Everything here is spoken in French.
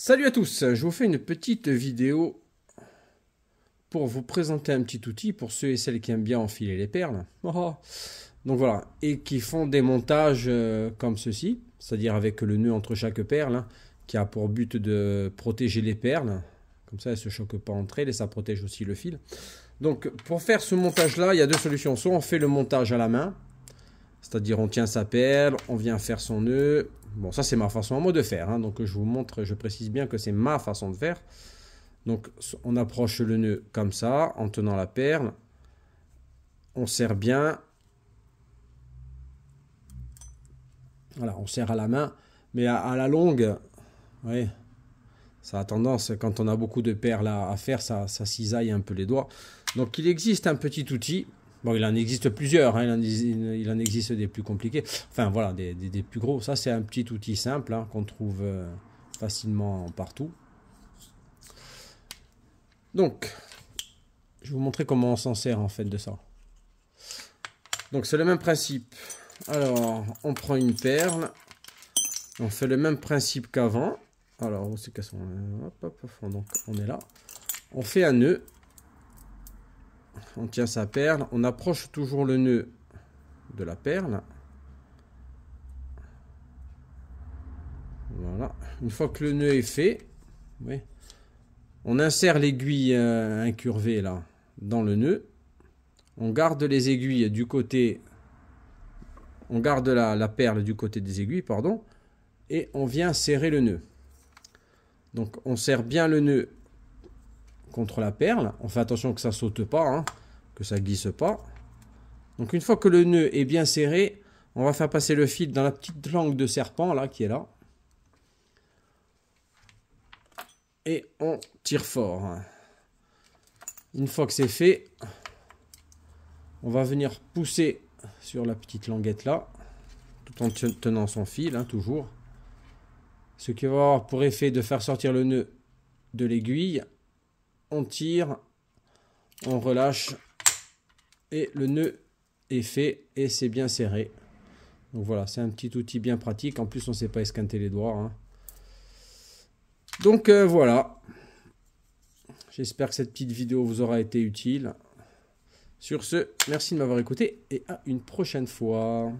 Salut à tous, je vous fais une petite vidéo pour vous présenter un petit outil pour ceux et celles qui aiment bien enfiler les perles. Oh, oh. Donc voilà, et qui font des montages euh, comme ceci, c'est-à-dire avec le nœud entre chaque perle, hein, qui a pour but de protéger les perles. Comme ça, elles ne se choquent pas entre elles et ça protège aussi le fil. Donc pour faire ce montage-là, il y a deux solutions. Soit on fait le montage à la main, c'est-à-dire on tient sa perle, on vient faire son nœud. Bon, ça c'est ma façon à moi de faire. Hein. Donc je vous montre, je précise bien que c'est ma façon de faire. Donc on approche le nœud comme ça, en tenant la perle. On serre bien. Voilà, on serre à la main. Mais à, la longue, oui, ça a tendance, quand on a beaucoup de perles à, à faire, ça, ça cisaille un peu les doigts. Donc il existe un petit outil Bon, il en existe plusieurs, hein. il, en, existe des plus compliqués, enfin voilà, des, plus gros. Ça, c'est un petit outil simple hein, qu'on trouve euh, facilement partout. Donc, je vais vous montrer comment on s'en sert en fait de ça. Donc, c'est le même principe. Alors, on prend une perle, on fait le même principe qu'avant. Alors, c'est sont. hop, hop, donc on est là. On fait un nœud on tient sa perle, on approche toujours le nœud de la perle. Voilà. Une fois que le nœud est fait, on insère l'aiguille euh, incurvée là dans le nœud. On garde les aiguilles du côté, on garde la, perle du côté des aiguilles, pardon, et on vient serrer le nœud. Donc on serre bien le nœud contre la perle. On fait attention que ça saute pas. Hein que ça glisse pas. Donc une fois que le nœud est bien serré, on va faire passer le fil dans la petite langue de serpent là qui est là. Et on tire fort. Une fois que c'est fait, on va venir pousser sur la petite languette là, tout en tenant son fil, hein, toujours. Ce qui va avoir pour effet de faire sortir le nœud de l'aiguille. On tire, on relâche et le nœud est fait et c'est bien serré. Donc voilà, c'est un petit outil bien pratique. En plus, on ne sait pas escanter les doigts. Hein. Donc euh, voilà. J'espère que cette petite vidéo vous aura été utile. Sur ce, merci de m'avoir écouté et à une prochaine fois.